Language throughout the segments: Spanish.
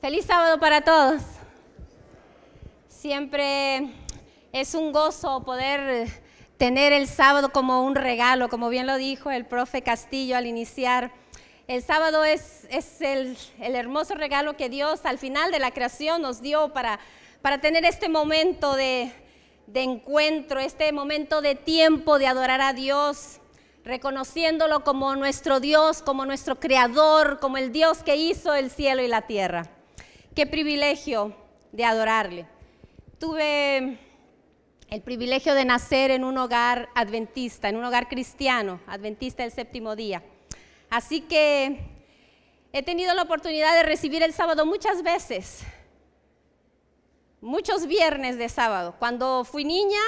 Feliz sábado para todos. Siempre es un gozo poder tener el sábado como un regalo, como bien lo dijo el profe Castillo al iniciar. El sábado es, el, hermoso regalo que Dios al final de la creación nos dio para, para tener este momento de, de encuentro, este momento de tiempo de adorar a Dios, reconociéndolo como nuestro Dios, como nuestro Creador, como el Dios que hizo el cielo y la tierra. Qué privilegio de adorarle. Tuve mm, el privilegio de nacer en un hogar adventista, en un hogar cristiano, adventista del séptimo día. Así que he tenido la oportunidad de recibir el sábado muchas veces, muchos viernes de sábado. Cuando fui niña,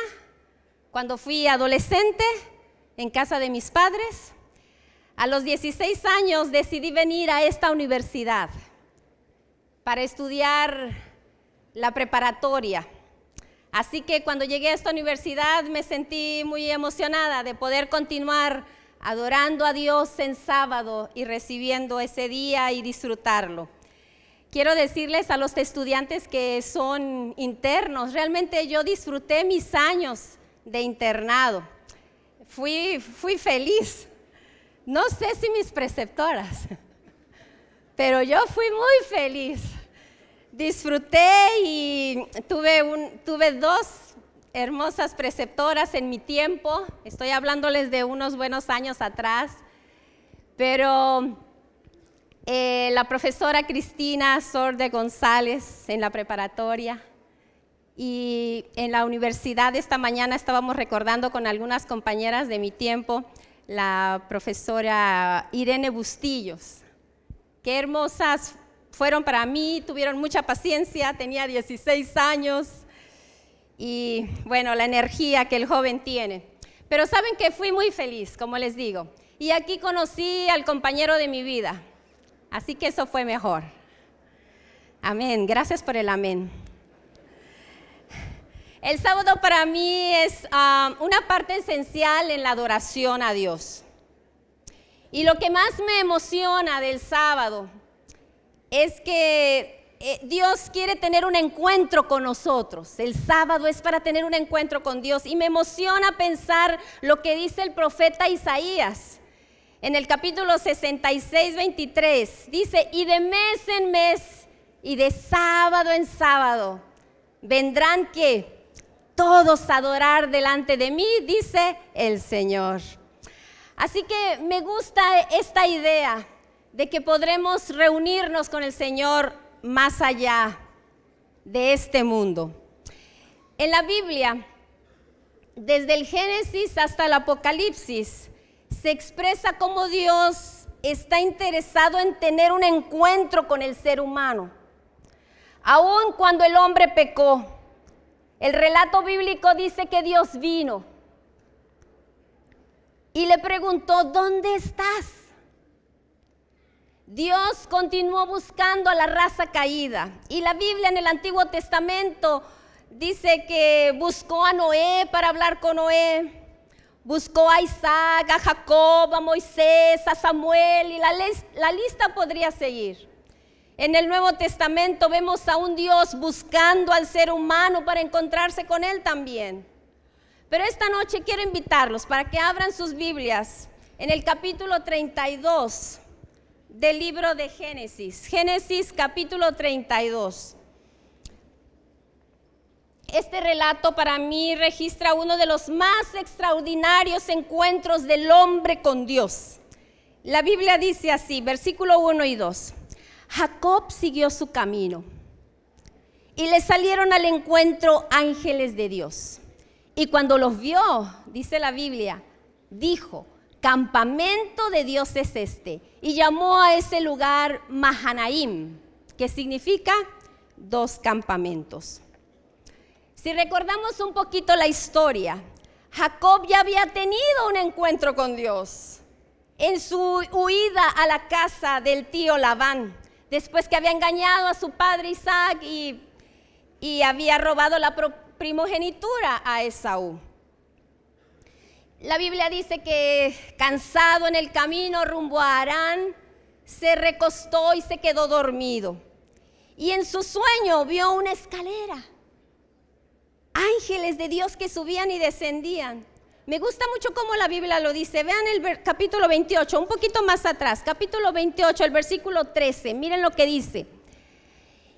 cuando fui adolescente, en casa de mis padres, a los 16 años decidí venir a esta universidad para estudiar la preparatoria. Así que cuando llegué a esta universidad me sentí muy emocionada de poder continuar adorando a Dios en sábado y recibiendo ese día y disfrutarlo. Quiero decirles a los estudiantes que son internos, realmente yo disfruté mis años de internado. Fui, feliz. No sé si mis preceptoras, pero yo fui muy feliz disfruté y tuve, un, tuve dos hermosas preceptoras en mi tiempo. Estoy hablándoles de unos buenos años atrás. Pero eh, la profesora Cristina Sorde González en la preparatoria y en la universidad esta mañana estábamos recordando con algunas compañeras de mi tiempo la profesora Irene Bustillos. Qué hermosas fueron para mí, tuvieron mucha paciencia, tenía 16 años y bueno, la energía que el joven tiene. Pero saben que fui muy feliz, como les digo. Y aquí conocí al compañero de mi vida. Así que eso fue mejor. Amén. Gracias por el amén. El sábado para mí es ah, una parte esencial en la adoración a Dios. Y lo que más me emociona del sábado es que eh, Dios quiere tener un encuentro con nosotros. El sábado es para tener un encuentro con Dios. Y me emociona pensar lo que dice el profeta Isaías. En el capítulo 66, 23, dice, y de mes en mes y de sábado en sábado vendrán que todos adorar delante de mí, dice el Señor. Así que me gusta esta idea de que podremos reunirnos con el Señor más allá de este mundo. En la Biblia, desde el Génesis hasta el Apocalipsis, se expresa cómo Dios está interesado en tener un encuentro con el ser humano. Aun cuando el hombre pecó, el relato bíblico dice que Dios vino y le preguntó, ¿dónde estás? Dios continuó buscando a la raza caída. Y la Biblia en el Antiguo Testamento dice que buscó a Noé para hablar con Noé. Buscó a Isaac, a Jacob, a Moisés, a Samuel y la, la lista podría seguir. En el Nuevo Testamento vemos a un Dios buscando al ser humano para encontrarse con él también. Pero esta noche quiero invitarlos para que abran sus Biblias en el capítulo 32 del libro de Génesis, Génesis capítulo 32. Este relato para mí registra uno de los más extraordinarios encuentros del hombre con Dios. La Biblia dice así, versículo 1 y 2. Jacob siguió su camino y le salieron al encuentro ángeles de Dios. Y cuando los vio, dice la Biblia, dijo, campamento de Dios es este. Y llamó a ese lugar Mahanaim, que significa dos campamentos. Si recordamos un poquito la historia, Jacob ya había tenido un encuentro con Dios en su huida a la casa del tío Labán, después que había engañado a su padre Isaac y, y había robado la primogenitura a Esaú. La Biblia dice que cansado en el camino rumbo a Arán, se recostó y se quedó dormido. Y en su sueño vio una escalera, ángeles de Dios que subían y descendían. Me gusta mucho cómo la Biblia lo dice. Vean el capítulo 28, un poquito más atrás, capítulo 28, el versículo 13. Miren lo que dice.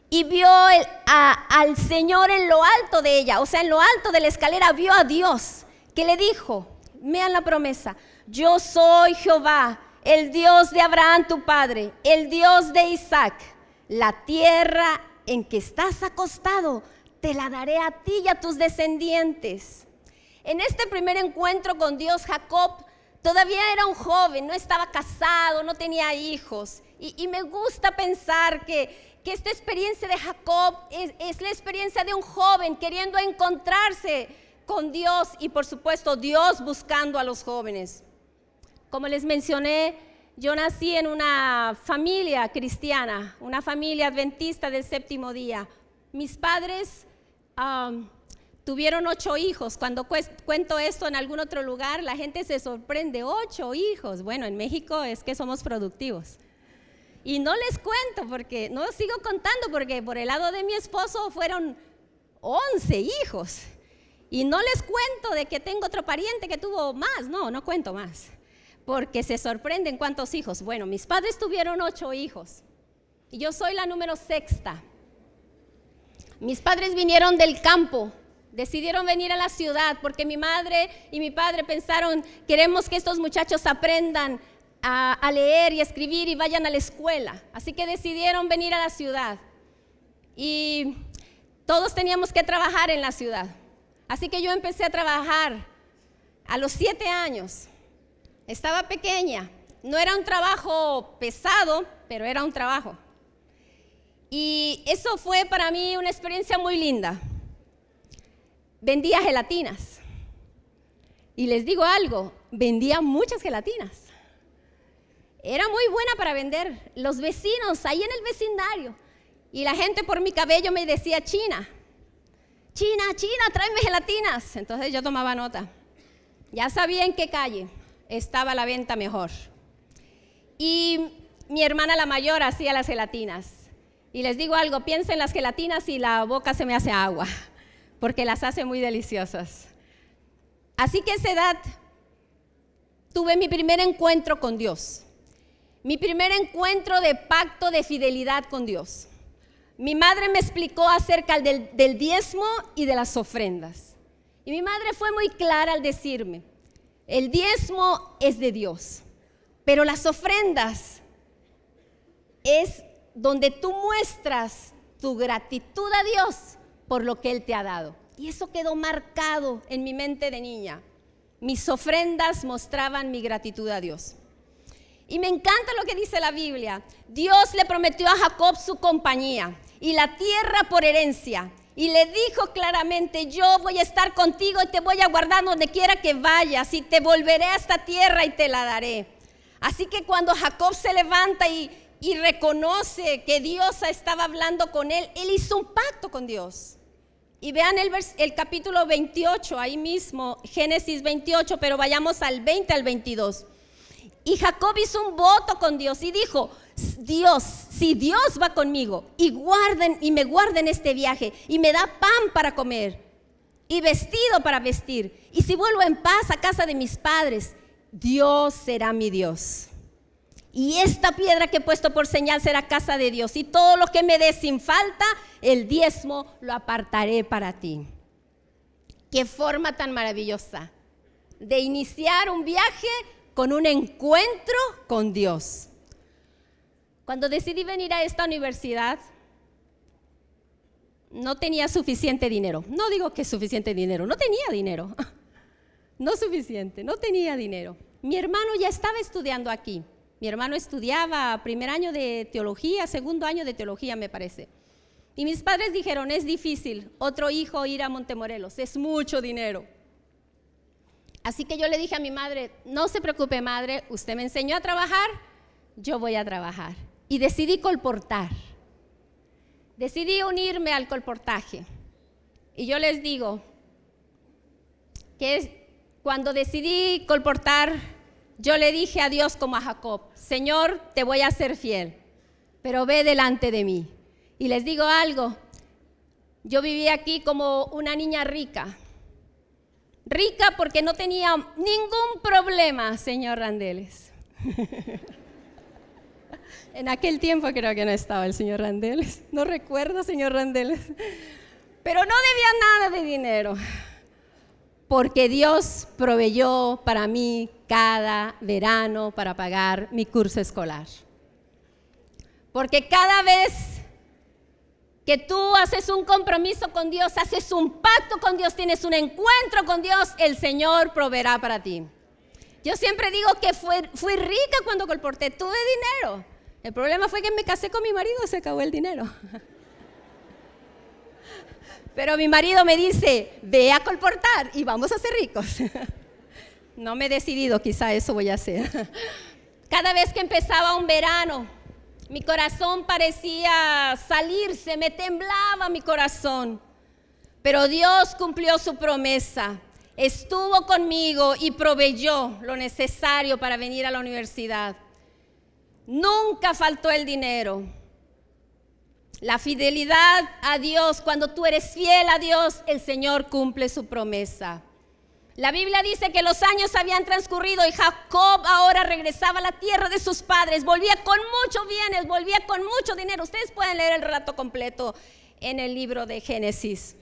Y vio al Señor en lo alto de ella, o sea, en lo alto de la escalera vio a Dios, que le dijo, Vean la promesa. Yo soy Jehová, el Dios de Abraham tu padre, el Dios de Isaac. La tierra en que estás acostado, te la daré a ti y a tus descendientes. En este primer encuentro con Dios, Jacob todavía era un joven, no estaba casado, no tenía hijos. Y, me gusta pensar que, esta experiencia de Jacob es, es la experiencia de un joven queriendo encontrarse con Dios y por supuesto Dios buscando a los jóvenes. Como les mencioné, yo nací en una familia cristiana, una familia adventista del séptimo día. Mis padres um, tuvieron ocho hijos. Cuando cuento esto en algún otro lugar, la gente se sorprende, ocho hijos. Bueno, en México es que somos productivos. Y no les cuento porque, no sigo contando porque por el lado de mi esposo fueron once hijos. Y no les cuento de que tengo otro pariente que tuvo más, no, no cuento más, porque se sorprenden cuántos hijos. Bueno, mis padres tuvieron ocho hijos y yo soy la número sexta. Mis padres vinieron del campo, decidieron venir a la ciudad porque mi madre y mi padre pensaron, queremos que estos muchachos aprendan a, a, leer y escribir y vayan a la escuela. Así que decidieron venir a la ciudad. Y todos teníamos que trabajar en la ciudad. Así que yo empecé a trabajar a los siete años. Estaba pequeña. No era un trabajo pesado, pero era un trabajo. Y eso fue para mí una experiencia muy linda. Vendía gelatinas. Y les digo algo, vendía muchas gelatinas. Era muy buena para vender. Los vecinos, ahí en el vecindario. Y la gente por mi cabello me decía China. China, China, tráeme gelatinas. Entonces yo tomaba nota. Ya sabía en qué calle estaba la venta mejor. Y mi hermana la mayor hacía las gelatinas. Y les digo algo, piensen en las gelatinas y la boca se me hace agua, porque las hace muy deliciosas. Así que a esa edad tuve mi primer encuentro con Dios, mi primer encuentro de pacto de fidelidad con Dios. Mi madre me explicó acerca del, diezmo y de las ofrendas. Y mi madre fue muy clara al decirme, el diezmo es de Dios, pero las ofrendas es donde tú muestras tu gratitud a Dios por lo que Él te ha dado. Y eso quedó marcado en mi mente de niña. Mis ofrendas mostraban mi gratitud a Dios. Y me encanta lo que dice la Biblia. Dios le prometió a Jacob su compañía y la tierra por herencia. Y le dijo claramente, yo voy a estar contigo y te voy a guardar donde quiera que vayas y te volveré a esta tierra y te la daré. Así que cuando Jacob se levanta y, reconoce que Dios estaba hablando con él, él hizo un pacto con Dios. Y vean el, el capítulo 28, ahí mismo, Génesis 28, pero vayamos al 20 al 22. Y Jacob hizo un voto con Dios y dijo, Dios, si Dios va conmigo y guarden y me guarden este viaje y me da pan para comer y vestido para vestir y si vuelvo en paz a casa de mis padres, Dios será mi Dios. Y esta piedra que he puesto por señal será casa de Dios. Y todo lo que me dé sin falta, el diezmo lo apartaré para ti. Qué forma tan maravillosa de iniciar un viaje con un encuentro con Dios. Cuando decidí venir a esta universidad, no tenía suficiente dinero. No digo que suficiente dinero, no tenía dinero. No suficiente, no tenía dinero. Mi hermano ya estaba estudiando aquí. Mi hermano estudiaba primer año de teología, segundo año de teología, me parece. Y mis padres dijeron, es difícil, otro hijo ir a Montemorelos, es mucho dinero. Así que yo le dije a mi madre, no se preocupe madre, usted me enseñó a trabajar, yo voy a trabajar. Y decidí colportar. Decidí unirme al colportaje. Y yo les digo que cuando decidí colportar, yo le dije a Dios como a Jacob, Señor, te voy a ser fiel, pero ve delante de mí. Y les digo algo, yo viví aquí como una niña rica, rica porque no tenía ningún problema, señor Randeles. en aquel tiempo creo que no estaba el señor Randeles. No recuerdo, señor Randeles. Pero no debía nada de dinero, porque Dios proveyó para mí cada verano para pagar mi curso escolar. Porque cada vez que tú haces un compromiso con Dios, haces un pacto con Dios, tienes un encuentro con Dios, el Señor proveerá para ti. Yo siempre digo que fui, rica cuando colporté, tuve dinero. El problema fue que me casé con mi marido, y se acabó el dinero. Pero mi marido me dice, ve a colportar y vamos a ser ricos. No me he decidido, quizá eso voy a hacer. Cada vez que empezaba un verano, mi corazón parecía salirse, me temblaba mi corazón. Pero Dios cumplió su promesa, estuvo conmigo y proveyó lo necesario para venir a la universidad. Nunca faltó el dinero. La fidelidad a Dios, cuando tú eres fiel a Dios, el Señor cumple su promesa. La Biblia dice que los años habían transcurrido y Jacob ahora regresaba a la tierra de sus padres, volvía con muchos bienes, volvía con mucho dinero. Ustedes pueden leer el relato completo en el libro de Génesis.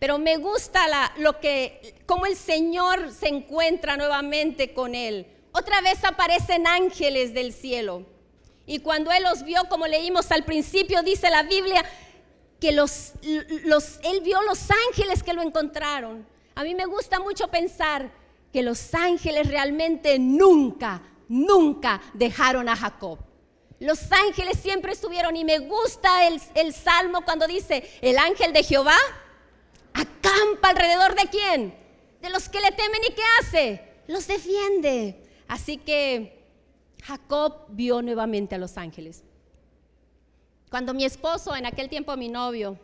Pero me gusta lo que, cómo el Señor se encuentra nuevamente con él. Otra vez aparecen ángeles del cielo. Y cuando él los vio, como leímos al principio, dice la Biblia, que los, él vio los ángeles que lo encontraron. A mí me gusta mucho pensar que los ángeles realmente nunca, nunca dejaron a Jacob. Los ángeles siempre estuvieron y me gusta el, salmo cuando dice, el ángel de Jehová acampa alrededor de quién? De los que le temen y qué hace? Los defiende. Así que Jacob vio nuevamente a los ángeles. Cuando mi esposo, en aquel tiempo mi novio,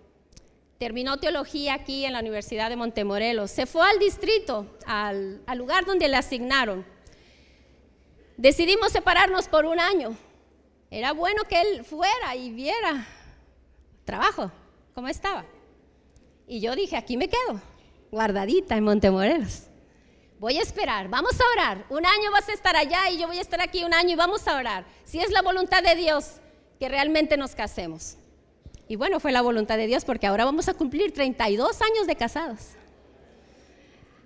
terminó teología aquí en la Universidad de Montemorelos, se fue al distrito, al, lugar donde le asignaron. Decidimos separarnos por un año. Era bueno que él fuera y viera trabajo, cómo estaba. Y yo dije, aquí me quedo, guardadita en Montemorelos. Voy a esperar, vamos a orar. Un año vas a estar allá y yo voy a estar aquí un año y vamos a orar. Si es la voluntad de Dios que realmente nos casemos. Y bueno, fue la voluntad de Dios porque ahora vamos a cumplir 32 años de casados.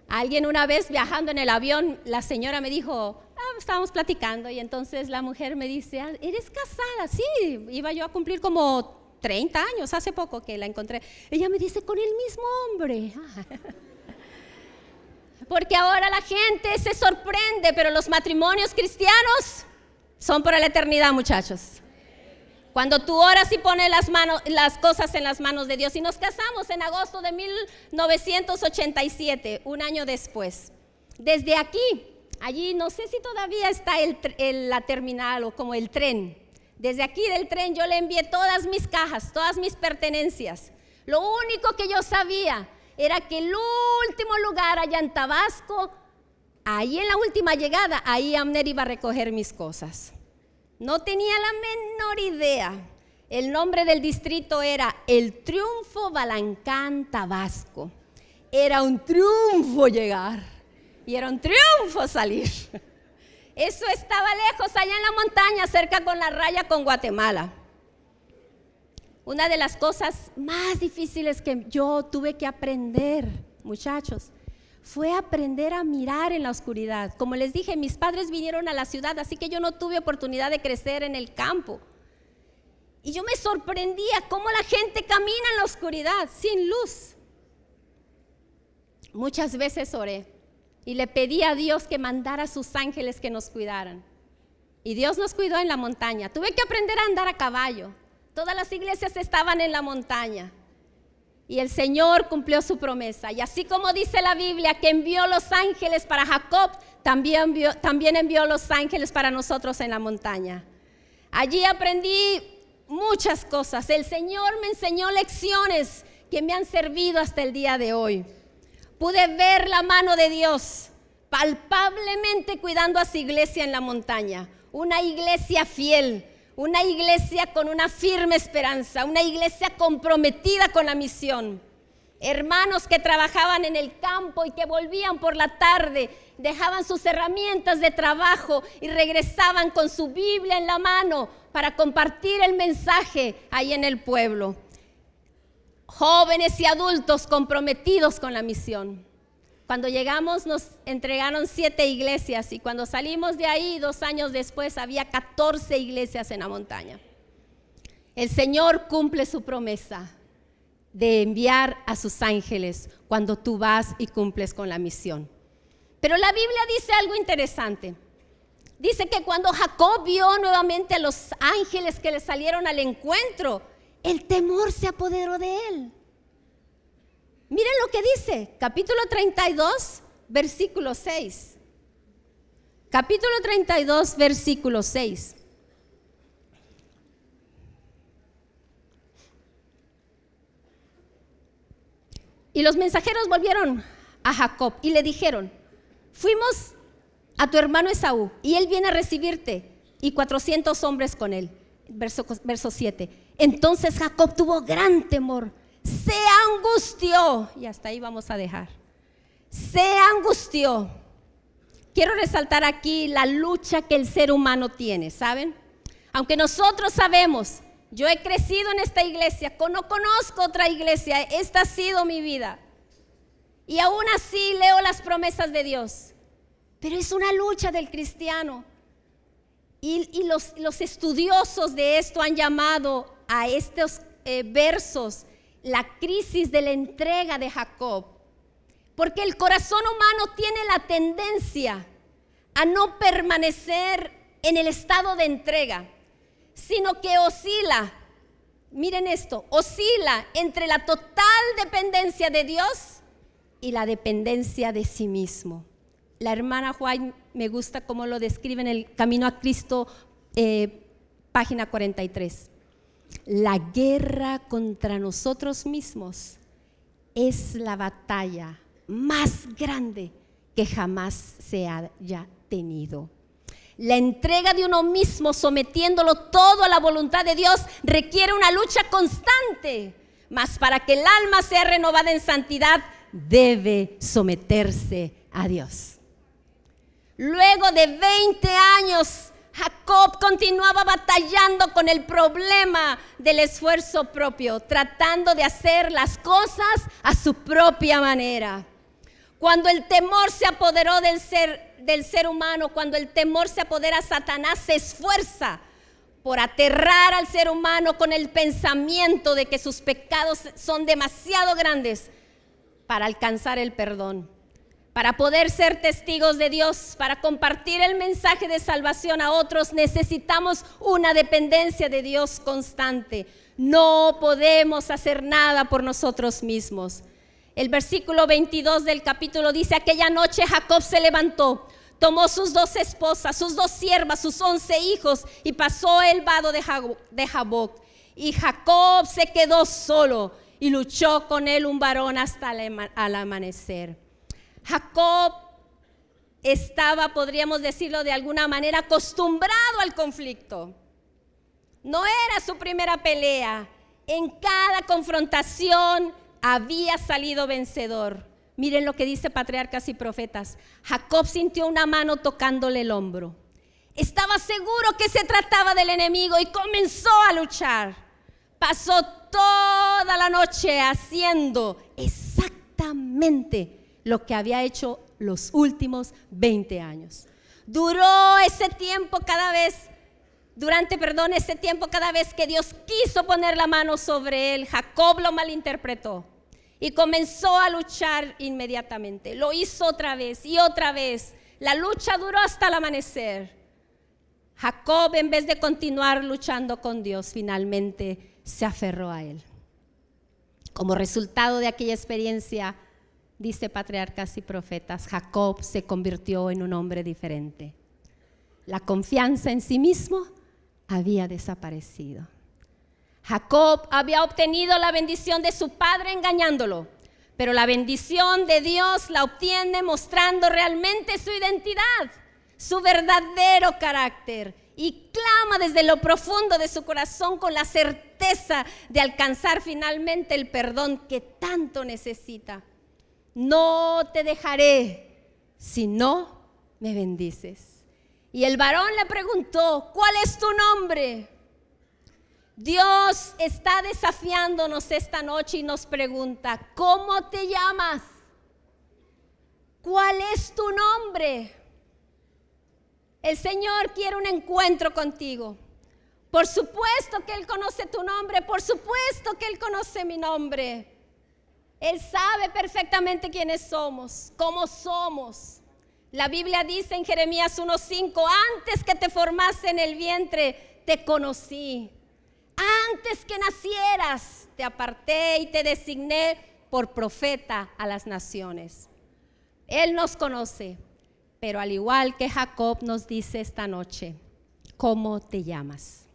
Alguien una vez viajando en el avión, la señora me dijo, ah, estábamos platicando y entonces la mujer me dice, ah, ¿eres casada? Sí, iba yo a cumplir como 30 años, hace poco que la encontré. Ella me dice, con el mismo hombre. Porque ahora la gente se sorprende, pero los matrimonios cristianos son para la eternidad, muchachos. Cuando tú oras y pones las, cosas en las manos de Dios. Y nos casamos en agosto de 1987, un año después. Desde aquí, allí no sé si todavía está la terminal o como el tren. Desde aquí del tren yo le envié todas mis cajas, todas mis pertenencias. Lo único que yo sabía era que el último lugar allá en Tabasco, ahí en la última llegada, ahí Amner iba a recoger mis cosas. No tenía la menor idea. El nombre del distrito era El Triunfo Balancán Tabasco. Era un triunfo llegar y era un triunfo salir. Eso estaba lejos, allá en la montaña, cerca con la raya con Guatemala. Una de las cosas más difíciles que yo tuve que aprender, muchachos, fue aprender a mirar en la oscuridad. Como les dije, mis padres vinieron a la ciudad, así que yo no tuve oportunidad de crecer en el campo. Y yo me sorprendía cómo la gente camina en la oscuridad, sin luz. Muchas veces oré y le pedí a Dios que mandara a sus ángeles que nos cuidaran. Y Dios nos cuidó en la montaña. Tuve que aprender a andar a caballo. Todas las iglesias estaban en la montaña. Y el Señor cumplió su promesa. Y así como dice la Biblia que envió los ángeles para Jacob, también envió, también envió los ángeles para nosotros en la montaña. Allí aprendí muchas cosas. El Señor me enseñó lecciones que me han servido hasta el día de hoy. Pude ver la mano de Dios palpablemente cuidando a su iglesia en la montaña. Una iglesia fiel, una iglesia con una firme esperanza, una iglesia comprometida con la misión. Hermanos que trabajaban en el campo y que volvían por la tarde, dejaban sus herramientas de trabajo y regresaban con su Biblia en la mano para compartir el mensaje ahí en el pueblo. Jóvenes y adultos comprometidos con la misión. Cuando llegamos nos entregaron siete iglesias y cuando salimos de ahí, dos años después, había 14 iglesias en la montaña. El Señor cumple su promesa de enviar a sus ángeles cuando tú vas y cumples con la misión. Pero la Biblia dice algo interesante. Dice que cuando Jacob vio nuevamente a los ángeles que le salieron al encuentro, el temor se apoderó de él. Miren lo que dice, capítulo 32, versículo 6. Capítulo 32, versículo 6. Y los mensajeros volvieron a Jacob y le dijeron, fuimos a tu hermano Esaú y él viene a recibirte y 400 hombres con él. Verso, verso 7. Entonces Jacob tuvo gran temor se angustió, y hasta ahí vamos a dejar, se angustió. Quiero resaltar aquí la lucha que el ser humano tiene, ¿saben? Aunque nosotros sabemos, yo he crecido en esta iglesia, no conozco otra iglesia, esta ha sido mi vida. Y aún así leo las promesas de Dios. Pero es una lucha del cristiano. Y, los, estudiosos de esto han llamado a estos eh, versos la crisis de la entrega de Jacob. Porque el corazón humano tiene la tendencia a no permanecer en el estado de entrega, sino que oscila, miren esto, oscila entre la total dependencia de Dios y la dependencia de sí mismo. La hermana Juan me gusta cómo lo describe en el Camino a Cristo, eh, página 43. La guerra contra nosotros mismos es la batalla más grande que jamás se haya tenido. La entrega de uno mismo, sometiéndolo todo a la voluntad de Dios, requiere una lucha constante. Mas para que el alma sea renovada en santidad, debe someterse a Dios. Luego de 20 años Jacob continuaba batallando con el problema del esfuerzo propio, tratando de hacer las cosas a su propia manera. Cuando el temor se apoderó del ser, del ser humano, cuando el temor se apodera, Satanás se esfuerza por aterrar al ser humano con el pensamiento de que sus pecados son demasiado grandes para alcanzar el perdón. Para poder ser testigos de Dios, para compartir el mensaje de salvación a otros, necesitamos una dependencia de Dios constante. No podemos hacer nada por nosotros mismos. El versículo 22 del capítulo dice, aquella noche Jacob se levantó, tomó sus dos esposas, sus dos siervas, sus once hijos y pasó el vado de Jaboc. Y Jacob se quedó solo y luchó con él un varón hasta el amanecer. Jacob estaba, podríamos decirlo de alguna manera, acostumbrado al conflicto. No era su primera pelea. En cada confrontación había salido vencedor. Miren lo que dice patriarcas y profetas. Jacob sintió una mano tocándole el hombro. Estaba seguro que se trataba del enemigo y comenzó a luchar. Pasó toda la noche haciendo exactamente lo que había hecho los últimos 20 años. Duró ese tiempo cada vez, durante, perdón, ese tiempo cada vez que Dios quiso poner la mano sobre él, Jacob lo malinterpretó y comenzó a luchar inmediatamente. Lo hizo otra vez y otra vez. La lucha duró hasta el amanecer. Jacob, en vez de continuar luchando con Dios, finalmente se aferró a él. Como resultado de aquella experiencia, dice patriarcas y profetas, Jacob se convirtió en un hombre diferente. La confianza en sí mismo había desaparecido. Jacob había obtenido la bendición de su padre engañándolo, pero la bendición de Dios la obtiene mostrando realmente su identidad, su verdadero carácter y clama desde lo profundo de su corazón con la certeza de alcanzar finalmente el perdón que tanto necesita no te dejaré si no me bendices. Y el varón le preguntó, ¿cuál es tu nombre? Dios está desafiándonos esta noche y nos pregunta, ¿cómo te llamas? ¿Cuál es tu nombre? El Señor quiere un encuentro contigo. Por supuesto que Él conoce tu nombre, por supuesto que Él conoce mi nombre. Él sabe perfectamente quiénes somos, cómo somos. La Biblia dice en Jeremías 1.5, antes que te formase en el vientre, te conocí. Antes que nacieras, te aparté y te designé por profeta a las naciones. Él nos conoce, pero al igual que Jacob nos dice esta noche, ¿cómo te llamas?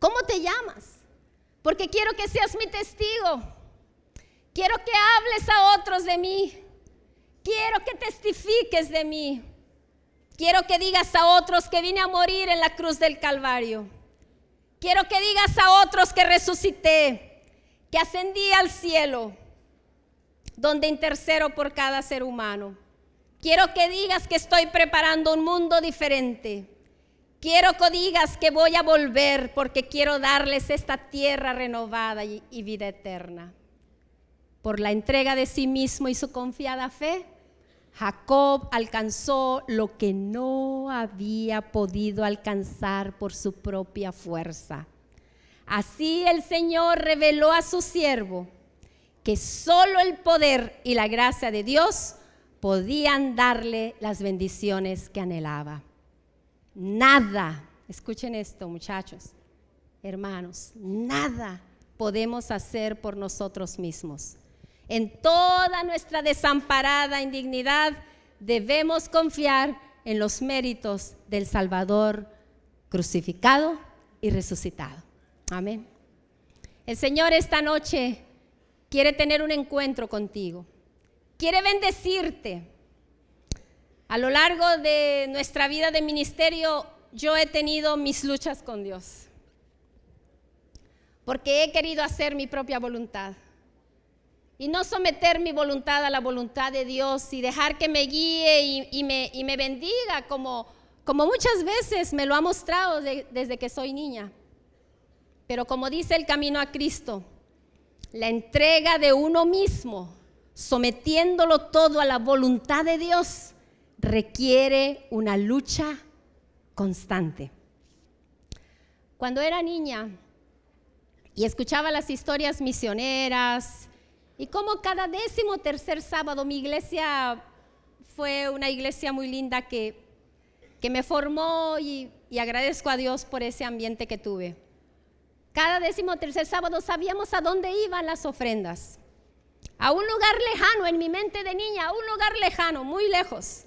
¿Cómo te llamas? Porque quiero que seas mi testigo. Quiero que hables a otros de mí. Quiero que testifiques de mí. Quiero que digas a otros que vine a morir en la cruz del Calvario. Quiero que digas a otros que resucité, que ascendí al cielo, donde intercero por cada ser humano. Quiero que digas que estoy preparando un mundo diferente. Quiero que digas que voy a volver porque quiero darles esta tierra renovada y, vida eterna. Por la entrega de sí mismo y su confiada fe, Jacob alcanzó lo que no había podido alcanzar por su propia fuerza. Así el Señor reveló a su siervo que solo el poder y la gracia de Dios podían darle las bendiciones que anhelaba. Nada, escuchen esto muchachos, hermanos, nada podemos hacer por nosotros mismos. En toda nuestra desamparada indignidad debemos confiar en los méritos del Salvador crucificado y resucitado. Amén. El Señor esta noche quiere tener un encuentro contigo. Quiere bendecirte. A lo largo de nuestra vida de ministerio yo he tenido mis luchas con Dios. Porque he querido hacer mi propia voluntad y no someter mi voluntad a la voluntad de Dios y dejar que me guíe y, me, me, bendiga como, como, muchas veces me lo ha mostrado desde que soy niña. Pero como dice el camino a Cristo, la entrega de uno mismo, sometiéndolo todo a la voluntad de Dios, requiere una lucha constante. Cuando era niña y escuchaba las historias misioneras, y como cada décimo tercer sábado mi iglesia fue una iglesia muy linda que, me formó y, y agradezco a Dios por ese ambiente que tuve. Cada décimo tercer sábado sabíamos a dónde iban las ofrendas. A un lugar lejano, en mi mente de niña, a un lugar lejano, muy lejos.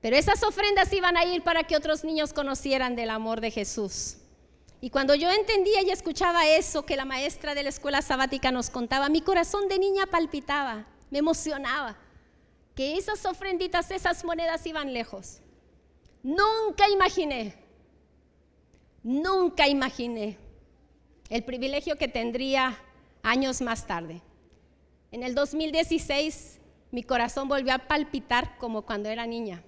Pero esas ofrendas iban a ir para que otros niños conocieran del amor de Jesús. Y cuando yo entendía y escuchaba eso que la maestra de la escuela sabática nos contaba, mi corazón de niña palpitaba, me emocionaba, que esas ofrenditas, esas monedas iban lejos. Nunca imaginé, nunca imaginé el privilegio que tendría años más tarde. En el 2016 mi corazón volvió a palpitar como cuando era niña.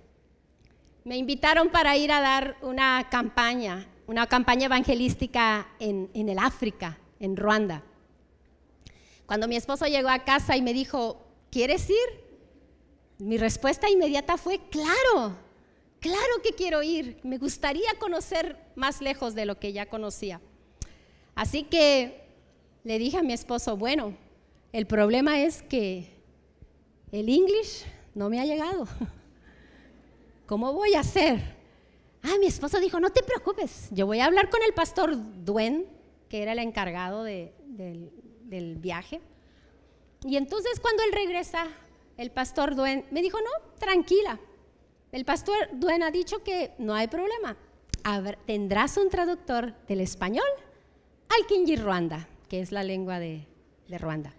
Me invitaron para ir a dar una campaña una campaña evangelística en, el África, en Ruanda. Cuando mi esposo llegó a casa y me dijo, ¿quieres ir? Mi respuesta inmediata fue, claro, claro que quiero ir, me gustaría conocer más lejos de lo que ya conocía. Así que le dije a mi esposo, bueno, el problema es que el English no me ha llegado. ¿Cómo voy a hacer? Ah, mi esposo dijo, no te preocupes, yo voy a hablar con el pastor Duen, que era el encargado del, viaje. Y entonces cuando él regresa, el pastor Duen me dijo, no, tranquila. El pastor Duen ha dicho que no hay problema. tendrás un traductor del español al Kinji Ruanda, que es la lengua de, de Ruanda.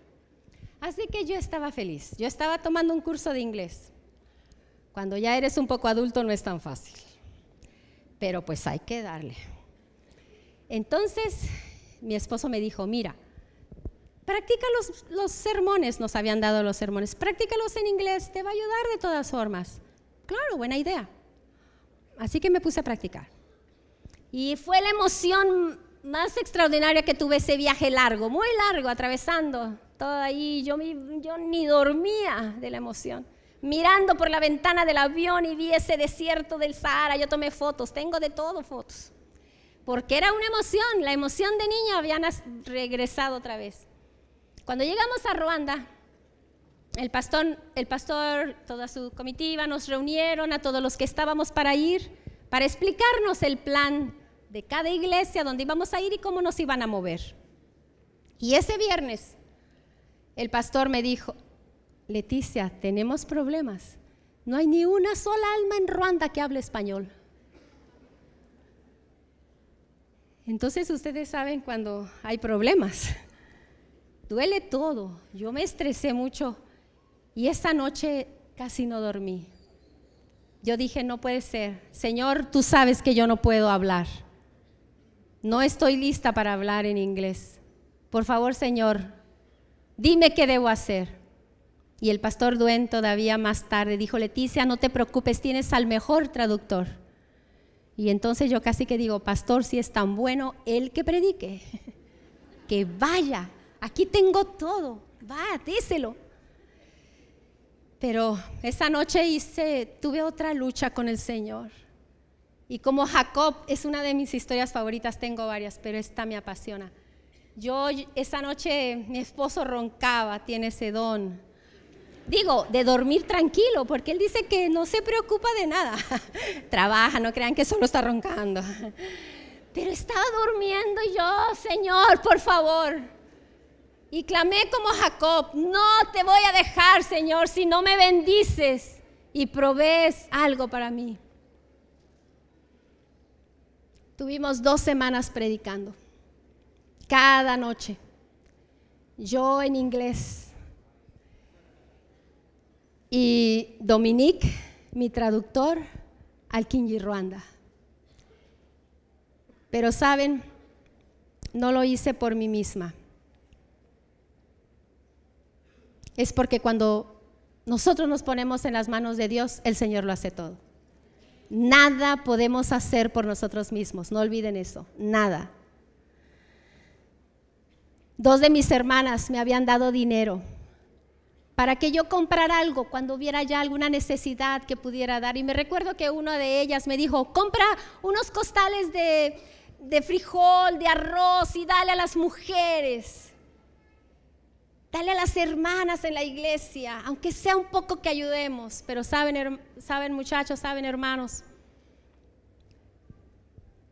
Así que yo estaba feliz. Yo estaba tomando un curso de inglés. Cuando ya eres un poco adulto no es tan fácil pero pues hay que darle. Entonces mi esposo me dijo, mira, practica los, sermones, nos habían dado los sermones, practícalos en inglés, te va a ayudar de todas formas. Claro, buena idea. Así que me puse a practicar. Y fue la emoción más extraordinaria que tuve ese viaje largo, muy largo, atravesando todo ahí. yo ni dormía de la emoción mirando por la ventana del avión y vi ese desierto del Sahara. Yo tomé fotos, tengo de todo fotos. Porque era una emoción, la emoción de niña habían regresado otra vez. Cuando llegamos a Ruanda, el pastor, el pastor, toda su comitiva nos reunieron a todos los que estábamos para ir, para explicarnos el plan de cada iglesia, dónde íbamos a ir y cómo nos iban a mover. Y ese viernes, el pastor me dijo, Leticia, tenemos problemas. No hay ni una sola alma en Ruanda que hable español. Entonces ustedes saben cuando hay problemas. Duele todo. Yo me estresé mucho y esta noche casi no dormí. Yo dije, no puede ser. Señor, tú sabes que yo no puedo hablar. No estoy lista para hablar en inglés. Por favor, Señor, dime qué debo hacer. Y el pastor Duen todavía más tarde dijo, Leticia, no te preocupes, tienes al mejor traductor. Y entonces yo casi que digo, pastor, si es tan bueno, él que predique, que vaya, aquí tengo todo, va, díselo. Pero esa noche hice, tuve otra lucha con el Señor. Y como Jacob es una de mis historias favoritas, tengo varias, pero esta me apasiona. Yo esa noche mi esposo roncaba, tiene ese don Digo, de dormir tranquilo, porque él dice que no se preocupa de nada. Trabaja, no crean que solo está roncando. Pero estaba durmiendo yo, Señor, por favor. Y clamé como Jacob, no te voy a dejar, Señor, si no me bendices y provees algo para mí. Tuvimos dos semanas predicando, cada noche, yo en inglés, y Dominique, mi traductor, al Kinji Ruanda. Pero saben, no lo hice por mí misma. Es porque cuando nosotros nos ponemos en las manos de Dios, el Señor lo hace todo. Nada podemos hacer por nosotros mismos, no olviden eso, nada. Dos de mis hermanas me habían dado dinero para que yo comprara algo cuando hubiera ya alguna necesidad que pudiera dar. Y me recuerdo que una de ellas me dijo, compra unos costales de, de frijol, de arroz y dale a las mujeres. Dale a las hermanas en la iglesia, aunque sea un poco que ayudemos, pero saben, saben muchachos, saben hermanos,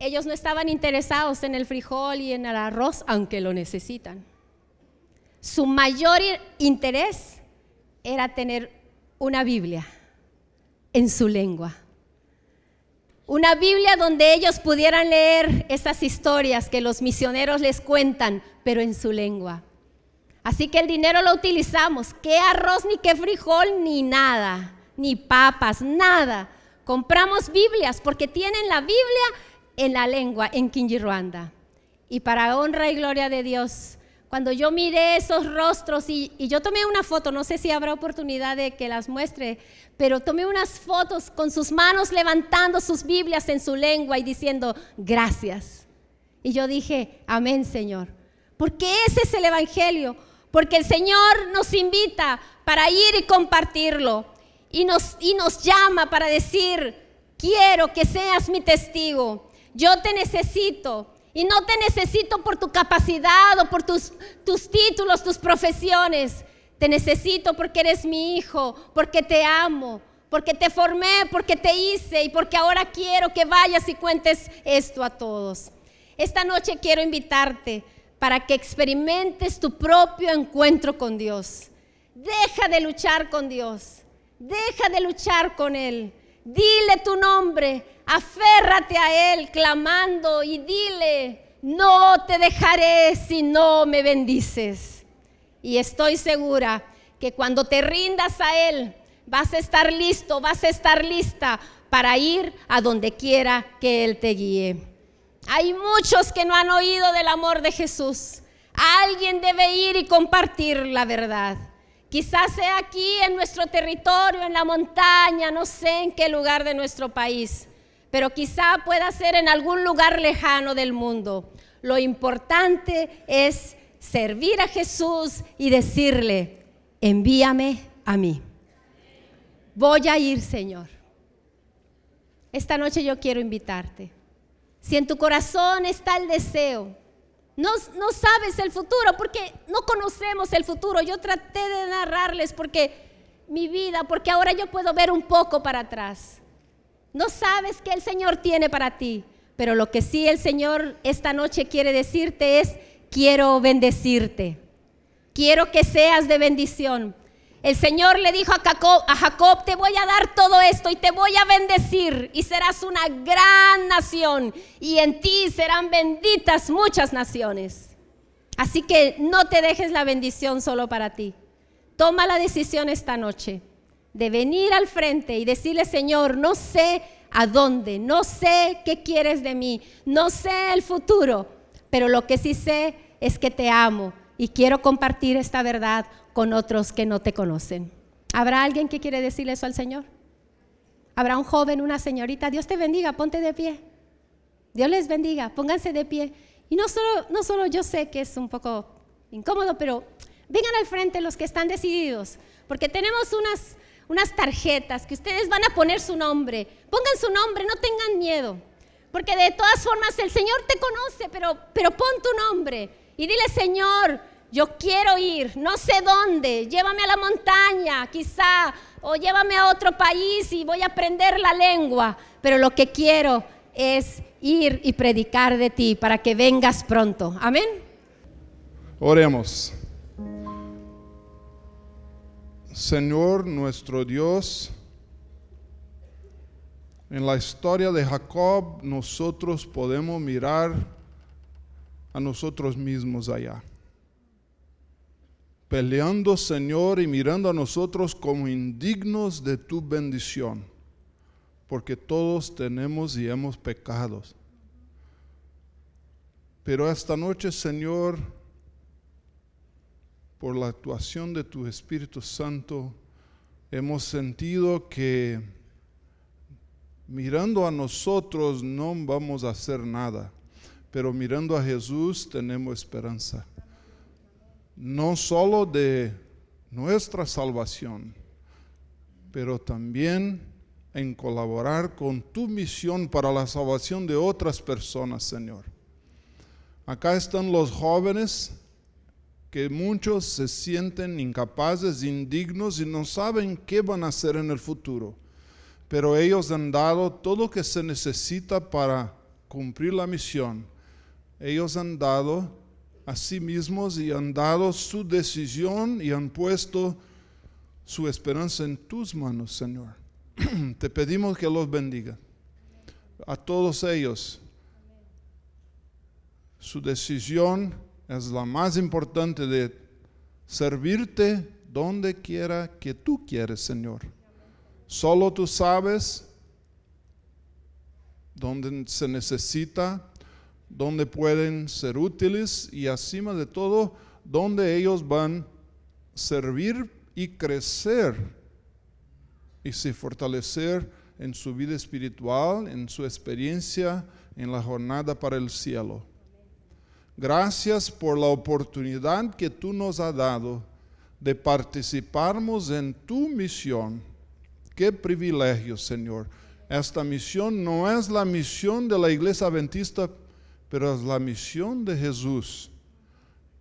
ellos no estaban interesados en el frijol y en el arroz, aunque lo necesitan. Su mayor interés era tener una Biblia en su lengua. Una Biblia donde ellos pudieran leer esas historias que los misioneros les cuentan, pero en su lengua. Así que el dinero lo utilizamos. ¿Qué arroz, ni qué frijol, ni nada? Ni papas, nada. Compramos Biblias porque tienen la Biblia en la lengua en Kinji, Ruanda. Y para honra y gloria de Dios, cuando yo miré esos rostros y, yo tomé una foto, no sé si habrá oportunidad de que las muestre, pero tomé unas fotos con sus manos levantando sus Biblias en su lengua y diciendo, gracias. Y yo dije, amén Señor, porque ese es el Evangelio, porque el Señor nos invita para ir y compartirlo y nos, y nos llama para decir, quiero que seas mi testigo, yo te necesito. Y no te necesito por tu capacidad o por tus, tus títulos, tus profesiones. Te necesito porque eres mi hijo, porque te amo, porque te formé, porque te hice y porque ahora quiero que vayas y cuentes esto a todos. Esta noche quiero invitarte para que experimentes tu propio encuentro con Dios. Deja de luchar con Dios. Deja de luchar con Él. Dile tu nombre, aférrate a Él clamando y dile, no te dejaré si no me bendices. Y estoy segura que cuando te rindas a Él, vas a estar listo, vas a estar lista para ir a donde quiera que Él te guíe. Hay muchos que no han oído del amor de Jesús. Alguien debe ir y compartir la verdad. Quizás sea aquí en nuestro territorio, en la montaña, no sé en qué lugar de nuestro país, pero quizá pueda ser en algún lugar lejano del mundo. Lo importante es servir a Jesús y decirle, envíame a mí. Voy a ir, Señor. Esta noche yo quiero invitarte. Si en tu corazón está el deseo no, sabes el futuro porque no conocemos el futuro. Yo traté de narrarles porque mi vida, porque ahora yo puedo ver un poco para atrás. No sabes qué el Señor tiene para ti, pero lo que sí el Señor esta noche quiere decirte es, quiero bendecirte. Quiero que seas de bendición. El Señor le dijo a Jacob, te voy a dar todo esto y te voy a bendecir y serás una gran nación y en ti serán benditas muchas naciones. Así que no te dejes la bendición solo para ti. Toma la decisión esta noche de venir al frente y decirle, Señor, no sé a dónde, no sé qué quieres de mí, no sé el futuro, pero lo que sí sé es que te amo y quiero compartir esta verdad con otros que no te conocen. ¿Habrá alguien que quiere decirle eso al Señor? ¿Habrá un joven, una señorita? Dios te bendiga, ponte de pie. Dios les bendiga, pónganse de pie. Y no solo, no solo yo sé que es un poco incómodo, pero vengan al frente los que están decididos, porque tenemos unas, unas tarjetas que ustedes van a poner su nombre. Pongan su nombre, no tengan miedo, porque de todas formas el Señor te conoce, pero, pero pon tu nombre y dile, Señor, yo quiero ir, no sé dónde, llévame a la montaña quizá, o llévame a otro país y voy a aprender la lengua, pero lo que quiero es ir y predicar de ti para que vengas pronto. Amén. Oremos. Señor nuestro Dios, en la historia de Jacob nosotros podemos mirar a nosotros mismos allá peleando, Señor, y mirando a nosotros como indignos de tu bendición, porque todos tenemos y hemos pecados. Pero esta noche, Señor, por la actuación de tu Espíritu Santo, hemos sentido que mirando a nosotros no vamos a hacer nada, pero mirando a Jesús tenemos esperanza no solo de nuestra salvación, pero también en colaborar con tu misión para la salvación de otras personas, Señor. Acá están los jóvenes que muchos se sienten incapaces, indignos y no saben qué van a hacer en el futuro. Pero ellos han dado todo lo que se necesita para cumplir la misión. Ellos han dado a sí mismos y han dado su decisión y han puesto su esperanza en tus manos, Señor. Te pedimos que los bendiga. A todos ellos, su decisión es la más importante de servirte donde quiera que tú quieres, Señor. Solo tú sabes dónde se necesita donde pueden ser útiles y acima de todo, donde ellos van a servir y crecer y se fortalecer en su vida espiritual, en su experiencia, en la jornada para el cielo. Gracias por la oportunidad que tú nos has dado de participarmos en tu misión. Qué privilegio, Señor. Esta misión no es la misión de la Iglesia Adventista pero es la misión de Jesús.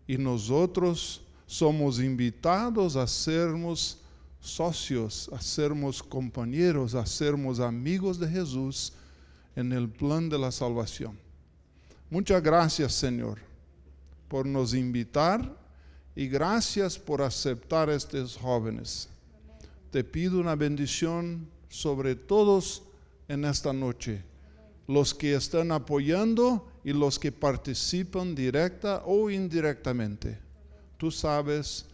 Y nosotros somos invitados a sermos socios, a sermos compañeros, a sermos amigos de Jesús en el plan de la salvación. Muchas gracias, Señor, por nos invitar y gracias por aceptar a estos jóvenes. Te pido una bendición sobre todos en esta noche los que están apoyando y los que participan directa o indirectamente. Tú sabes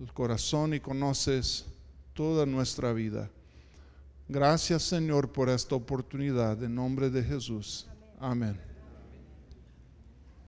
el corazón y conoces toda nuestra vida. Gracias Señor por esta oportunidad. En nombre de Jesús. Amén.